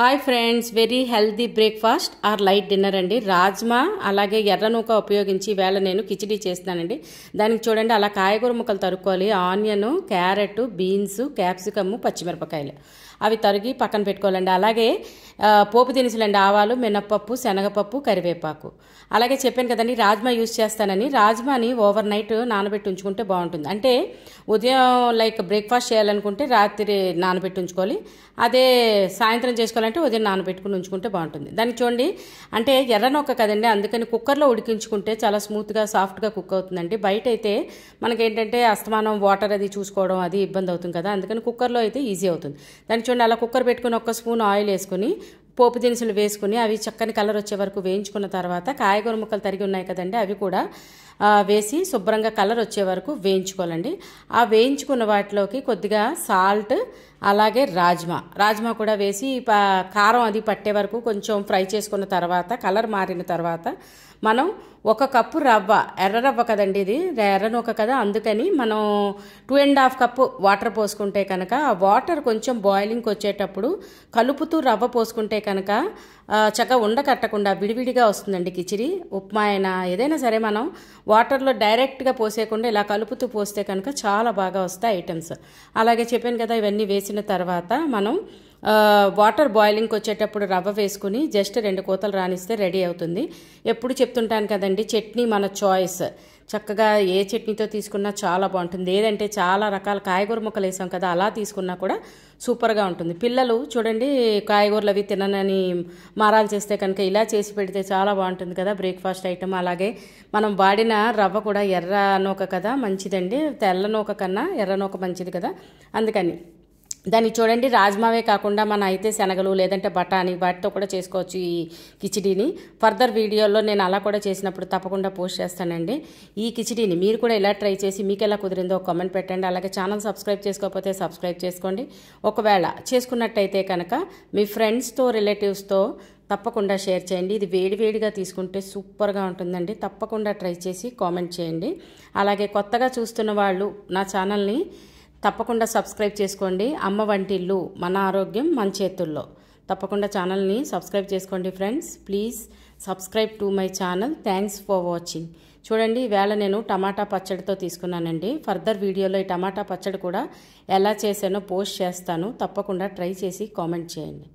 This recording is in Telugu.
hi friends very healthy breakfast or light dinner అండి రాజ్మా అలాగే ఎర్ర నూక ఉపయోగించి వేళ నేను కిచిడీ చేస్తానండి దానికి చూడండి అలా కాయగూర ముక్కలు తరుక్కోవాలి ఆనియన్ క్యారెట్ బీన్స్ క్యాప్సికమ్ పచ్చిమిరపకాయలు అవి తరిగి పక్కన పెట్టుకోవాలండి అలాగే పోపు దినుసులండి ఆవాలు మినప్పప్పు శనగపప్పు కరివేపాకు అలాగే చెప్పాను కదండి రాజ్మా యూజ్ చేస్తానని రాజ్మాని ఓవర్ నైట్ నానబెట్టి ఉంచుకుంటే బాగుంటుంది అంటే ఉదయం లైక్ బ్రేక్ఫాస్ట్ చేయాలనుకుంటే రాత్రి నానబెట్టి ఉంచుకోవాలి అదే సాయంత్రం చేసుకోవాలి కావాలంటే ఉదయం నానబెట్టుకుని ఉంచుకుంటే బాగుంటుంది దాన్ని చూడండి అంటే ఎర్రనొక్క కదండి అందుకని కుక్కర్లో ఉడికించుకుంటే చాలా స్మూత్గా సాఫ్ట్గా కుక్ అవుతుందండి బయట అయితే మనకేంటంటే అస్తమానం వాటర్ అది చూసుకోవడం అది ఇబ్బంది అవుతుంది కదా అందుకని కుక్కర్లో అయితే ఈజీ అవుతుంది దాన్ని చూడండి అలా కుక్కర్ పెట్టుకుని ఒక్క స్పూన్ ఆయిల్ వేసుకుని పోపు దినుసులు వేసుకుని అవి చక్కని కలర్ వచ్చే వరకు వేయించుకున్న తర్వాత కాయగూర ముక్కలు తరిగి ఉన్నాయి కదండి అవి కూడా వేసి శుభ్రంగా కలర్ వచ్చే వరకు వేయించుకోవాలండి ఆ వేయించుకున్న వాటిలోకి కొద్దిగా సాల్ట్ అలాగే రాజ్మా రాజ్మా కూడా వేసి కారం అది పట్టే వరకు కొంచెం ఫ్రై చేసుకున్న తర్వాత కలర్ మారిన తర్వాత మనం ఒక కప్పు రవ్వ ఎర్ర రవ్వ కదండి ఇది ఎర్రను ఒక కదా అందుకని మనం two and half cup water పోసుకుంటే కనుక ఆ వాటర్ కొంచెం బాయిలింగ్కి వచ్చేటప్పుడు కలుపుతూ రవ్వ పోసుకుంటే కనుక చక్కగా ఉండ కట్టకుండా విడివిడిగా వస్తుందండి కిచిడి ఉప్మా అయినా ఏదైనా సరే మనం వాటర్లో డైరెక్ట్గా పోసేయకుండా ఇలా కలుపుతూ పోస్తే కనుక చాలా బాగా వస్తాయి ఐటమ్స్ అలాగే చెప్పాను కదా ఇవన్నీ వేసి వేసిన తర్వాత మనం వాటర్ బాయిలింగ్కి వచ్చేటప్పుడు రవ్వ వేసుకుని జస్ట్ రెండు కోతలు రానిస్తే రెడీ అవుతుంది ఎప్పుడు చెప్తుంటాను కదండి చట్నీ మన చాయిస్ చక్కగా ఏ చట్నీతో తీసుకున్నా చాలా బాగుంటుంది ఏదంటే చాలా రకాల కాయగూర ముక్కలు వేసాం కదా అలా తీసుకున్నా కూడా సూపర్గా ఉంటుంది పిల్లలు చూడండి కాయగూరలు అవి తిననని మారాలు చేస్తే కనుక ఇలా చేసి పెడితే చాలా బాగుంటుంది కదా బ్రేక్ఫాస్ట్ ఐటమ్ అలాగే మనం వాడిన రవ్వ కూడా ఎర్ర నూక కదా మంచిదండి తెల్ల నూక కన్నా ఎర్ర నూక మంచిది కదా అందుకని దాన్ని చూడండి రాజ్మావే కాకుండా మన అయితే శనగలు లేదంటే బఠానీ వాటితో కూడా చేసుకోవచ్చు ఈ కిచిడీని ఫర్దర్ వీడియోలో నేను అలా కూడా చేసినప్పుడు తప్పకుండా పోస్ట్ చేస్తానండి ఈ కిచిడీని మీరు కూడా ఇలా ట్రై చేసి మీకు ఎలా కుదిరిందో కామెంట్ పెట్టండి అలాగే ఛానల్ సబ్స్క్రైబ్ చేసుకోకపోతే సబ్స్క్రైబ్ చేసుకోండి ఒకవేళ చేసుకున్నట్టయితే కనుక మీ ఫ్రెండ్స్తో రిలేటివ్స్తో తప్పకుండా షేర్ చేయండి ఇది వేడివేడిగా తీసుకుంటే సూపర్గా ఉంటుందండి తప్పకుండా ట్రై చేసి కామెంట్ చేయండి అలాగే కొత్తగా చూస్తున్న వాళ్ళు నా ఛానల్ని తప్పకుండా సబ్స్క్రైబ్ చేసుకోండి అమ్మ వంటిల్లు మన ఆరోగ్యం మన చేతుల్లో తప్పకుండా ఛానల్ని సబ్స్క్రైబ్ చేసుకోండి friends please subscribe to my channel thanks for watching చూడండి ఈవేళ నేను టమాటా పచ్చడితో తీసుకున్నానండి ఫర్దర్ వీడియోలో ఈ టమాటా పచ్చడి కూడా ఎలా చేశానో పోస్ట్ చేస్తాను తప్పకుండా ట్రై చేసి కామెంట్ చేయండి